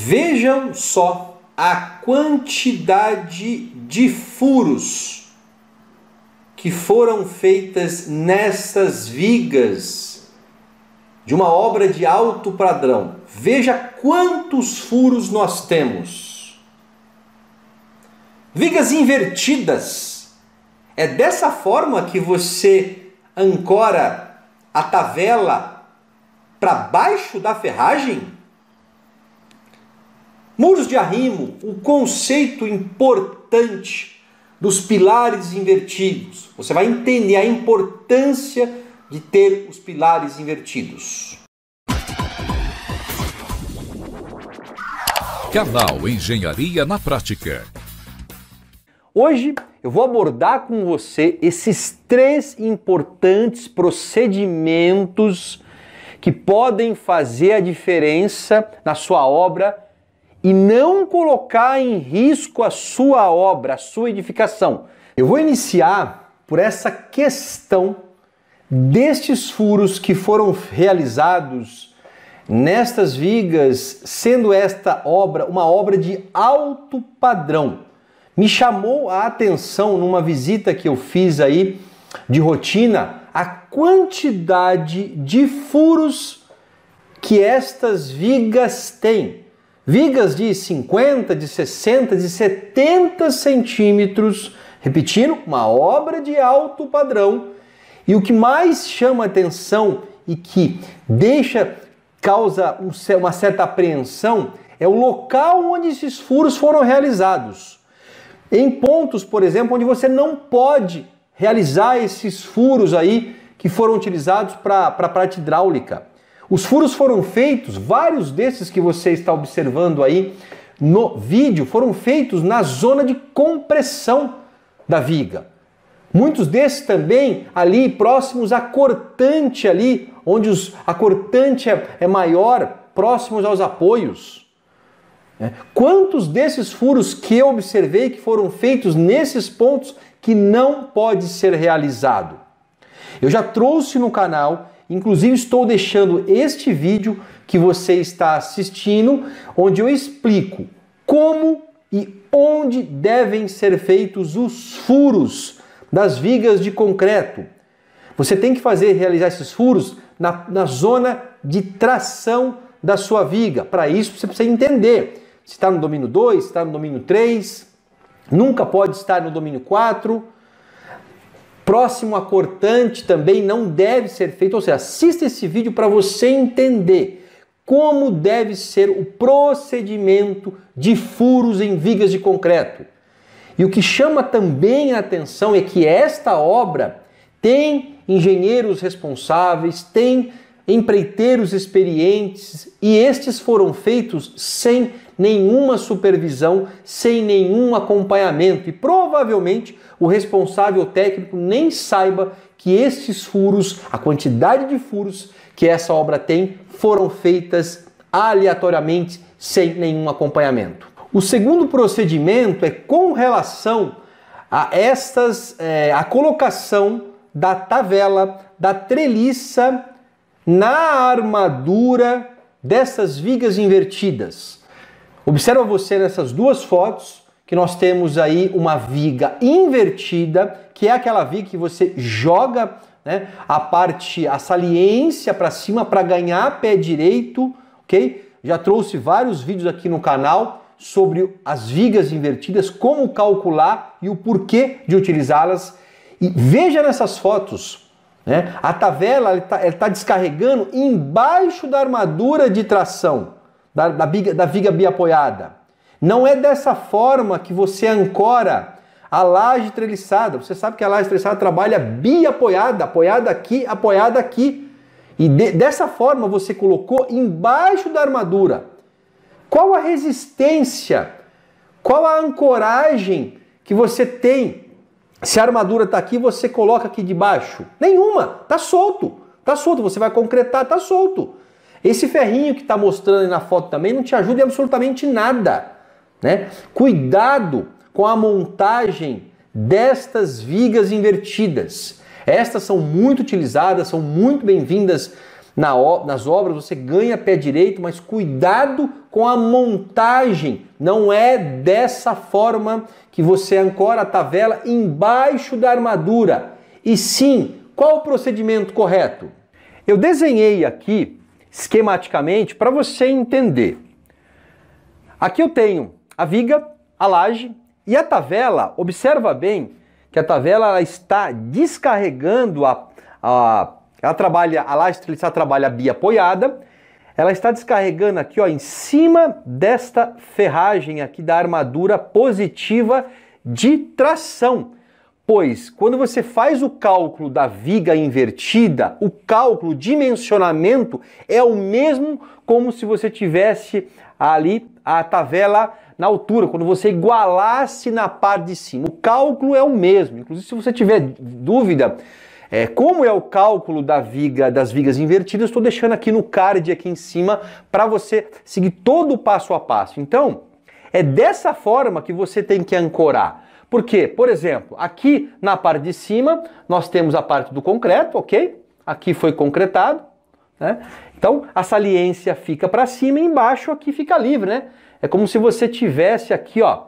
Vejam só a quantidade de furos que foram feitas nessas vigas de uma obra de alto padrão. Veja quantos furos nós temos. Vigas invertidas. É dessa forma que você ancora a tavela para baixo da ferragem? Muros de arrimo, o conceito importante dos pilares invertidos. Você vai entender a importância de ter os pilares invertidos. Canal Engenharia na Prática. Hoje eu vou abordar com você esses três importantes procedimentos que podem fazer a diferença na sua obra e não colocar em risco a sua obra, a sua edificação. Eu vou iniciar por essa questão destes furos que foram realizados nestas vigas, sendo esta obra uma obra de alto padrão. Me chamou a atenção numa visita que eu fiz aí de rotina a quantidade de furos que estas vigas têm vigas de 50, de 60, de 70 centímetros, repetindo, uma obra de alto padrão. E o que mais chama atenção e que deixa, causa uma certa apreensão, é o local onde esses furos foram realizados. Em pontos, por exemplo, onde você não pode realizar esses furos aí que foram utilizados para a parte hidráulica. Os furos foram feitos, vários desses que você está observando aí no vídeo, foram feitos na zona de compressão da viga. Muitos desses também ali próximos à cortante ali, onde os, a cortante é, é maior, próximos aos apoios. É. Quantos desses furos que eu observei que foram feitos nesses pontos que não pode ser realizado? Eu já trouxe no canal Inclusive, estou deixando este vídeo que você está assistindo, onde eu explico como e onde devem ser feitos os furos das vigas de concreto. Você tem que fazer realizar esses furos na, na zona de tração da sua viga. Para isso, você precisa entender se está no domínio 2, se está no domínio 3, nunca pode estar no domínio 4 Próximo a cortante também não deve ser feito, ou seja, assista esse vídeo para você entender como deve ser o procedimento de furos em vigas de concreto. E o que chama também a atenção é que esta obra tem engenheiros responsáveis, tem empreiteiros experientes e estes foram feitos sem nenhuma supervisão, sem nenhum acompanhamento e provavelmente o responsável técnico nem saiba que esses furos, a quantidade de furos que essa obra tem, foram feitas aleatoriamente sem nenhum acompanhamento. O segundo procedimento é com relação a estas é, a colocação da tavela, da treliça na armadura dessas vigas invertidas. Observa você nessas duas fotos que nós temos aí uma viga invertida, que é aquela viga que você joga né, a parte, a saliência para cima para ganhar pé direito, ok? Já trouxe vários vídeos aqui no canal sobre as vigas invertidas, como calcular e o porquê de utilizá-las. E veja nessas fotos, né? A tavela está tá descarregando embaixo da armadura de tração da, da, biga, da viga biapoiada. Não é dessa forma que você ancora a laje treliçada. Você sabe que a laje treliçada trabalha biapoiada, apoiada aqui, apoiada aqui. E de, dessa forma você colocou embaixo da armadura. Qual a resistência? Qual a ancoragem que você tem? Se a armadura está aqui, você coloca aqui debaixo. Nenhuma, tá solto. Tá solto, você vai concretar, tá solto. Esse ferrinho que está mostrando aí na foto também não te ajuda em absolutamente nada. Né? Cuidado com a montagem destas vigas invertidas. Estas são muito utilizadas, são muito bem-vindas nas obras, você ganha pé direito, mas cuidado com a montagem. Não é dessa forma que você ancora a tavela embaixo da armadura. E sim, qual o procedimento correto? Eu desenhei aqui esquematicamente para você entender. Aqui eu tenho a viga, a laje e a tavela. Observa bem que a tavela está descarregando a, a ela trabalha a laje treliçada trabalha a bia apoiada. Ela está descarregando aqui, ó, em cima desta ferragem aqui da armadura positiva de tração. Pois, quando você faz o cálculo da viga invertida, o cálculo dimensionamento é o mesmo como se você tivesse ali a tabela na altura, quando você igualasse na parte de cima. O cálculo é o mesmo. Inclusive, se você tiver dúvida, é, como é o cálculo da viga, das vigas invertidas, estou deixando aqui no card aqui em cima para você seguir todo o passo a passo. Então, é dessa forma que você tem que ancorar. Porque, por exemplo, aqui na parte de cima nós temos a parte do concreto, ok? Aqui foi concretado, né? Então a saliência fica para cima e embaixo aqui fica livre, né? É como se você tivesse aqui, ó,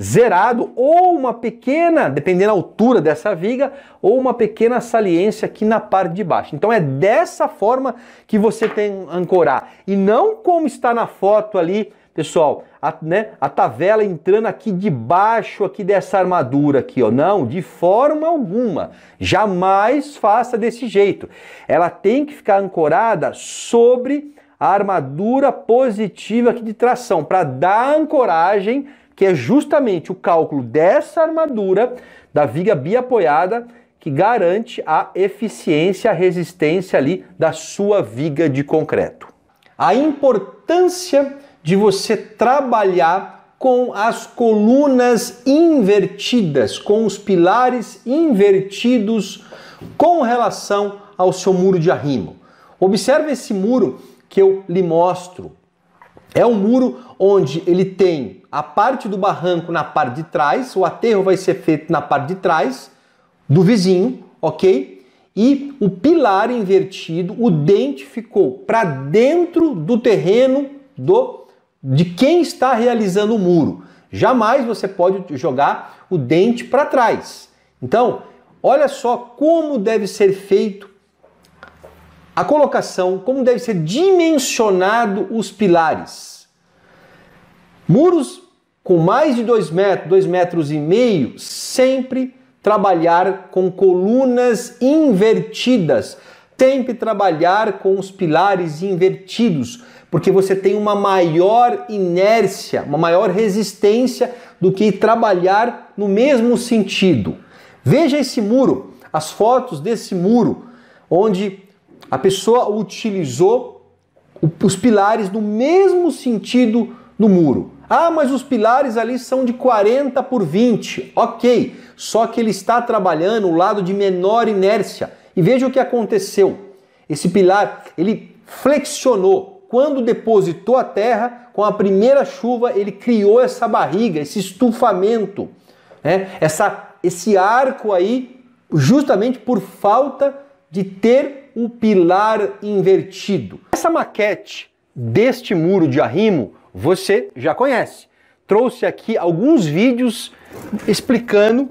zerado ou uma pequena, dependendo da altura dessa viga, ou uma pequena saliência aqui na parte de baixo. Então é dessa forma que você tem que ancorar e não como está na foto ali pessoal, a, né, a tavela entrando aqui debaixo aqui dessa armadura aqui, ó. Não, de forma alguma. Jamais faça desse jeito. Ela tem que ficar ancorada sobre a armadura positiva aqui de tração para dar ancoragem, que é justamente o cálculo dessa armadura da viga biapoiada que garante a eficiência, a resistência ali da sua viga de concreto. A importância de você trabalhar com as colunas invertidas, com os pilares invertidos com relação ao seu muro de arrimo. Observe esse muro que eu lhe mostro. É um muro onde ele tem a parte do barranco na parte de trás, o aterro vai ser feito na parte de trás do vizinho, ok? E o pilar invertido, o dente ficou para dentro do terreno do de quem está realizando o muro. Jamais você pode jogar o dente para trás. Então, olha só como deve ser feito a colocação, como deve ser dimensionado os pilares. Muros com mais de 2 metros, 2 metros e meio, sempre trabalhar com colunas invertidas Sempre trabalhar com os pilares invertidos, porque você tem uma maior inércia, uma maior resistência do que trabalhar no mesmo sentido. Veja esse muro, as fotos desse muro, onde a pessoa utilizou os pilares no mesmo sentido no muro. Ah, mas os pilares ali são de 40 por 20. Ok, só que ele está trabalhando o lado de menor inércia. E veja o que aconteceu. Esse pilar, ele flexionou. Quando depositou a terra, com a primeira chuva, ele criou essa barriga, esse estufamento, né? Essa, esse arco aí, justamente por falta de ter o pilar invertido. Essa maquete deste muro de arrimo, você já conhece. Trouxe aqui alguns vídeos explicando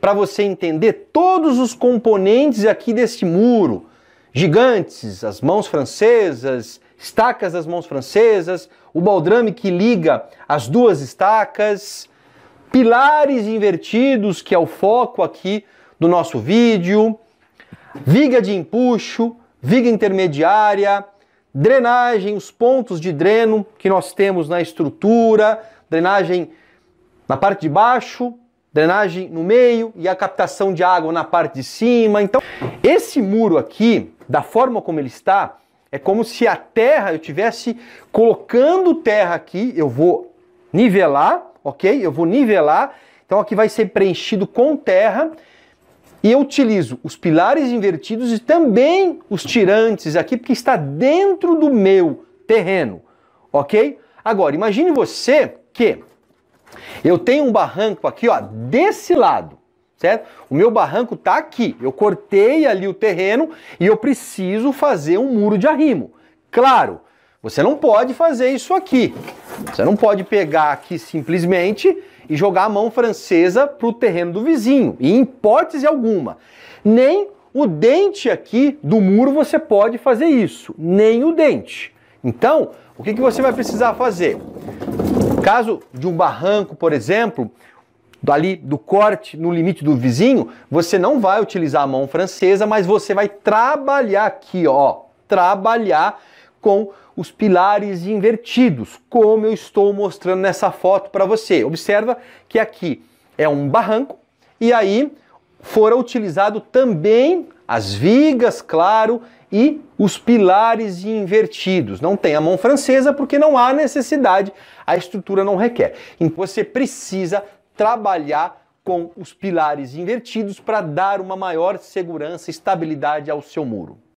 para você entender todos os componentes aqui desse muro. Gigantes, as mãos francesas, estacas das mãos francesas, o baldrame que liga as duas estacas, pilares invertidos, que é o foco aqui do nosso vídeo, viga de empuxo, viga intermediária, drenagem, os pontos de dreno que nós temos na estrutura, drenagem na parte de baixo, drenagem no meio e a captação de água na parte de cima. Então, esse muro aqui, da forma como ele está, é como se a terra, eu tivesse colocando terra aqui, eu vou nivelar, ok? Eu vou nivelar, então aqui vai ser preenchido com terra, e eu utilizo os pilares invertidos e também os tirantes aqui, porque está dentro do meu terreno, ok? Agora, imagine você que eu tenho um barranco aqui, ó, desse lado, certo? O meu barranco tá aqui. Eu cortei ali o terreno e eu preciso fazer um muro de arrimo. Claro, você não pode fazer isso aqui. Você não pode pegar aqui simplesmente e jogar a mão francesa pro terreno do vizinho, em hipótese alguma. Nem o dente aqui do muro você pode fazer isso, nem o dente. Então, o que, que você vai precisar fazer? caso de um barranco, por exemplo, ali do corte no limite do vizinho, você não vai utilizar a mão francesa, mas você vai trabalhar aqui, ó, trabalhar com os pilares invertidos, como eu estou mostrando nessa foto para você. Observa que aqui é um barranco e aí fora utilizado também as vigas, claro, e os pilares invertidos. Não tem a mão francesa porque não há necessidade, a estrutura não requer. Então você precisa trabalhar com os pilares invertidos para dar uma maior segurança e estabilidade ao seu muro.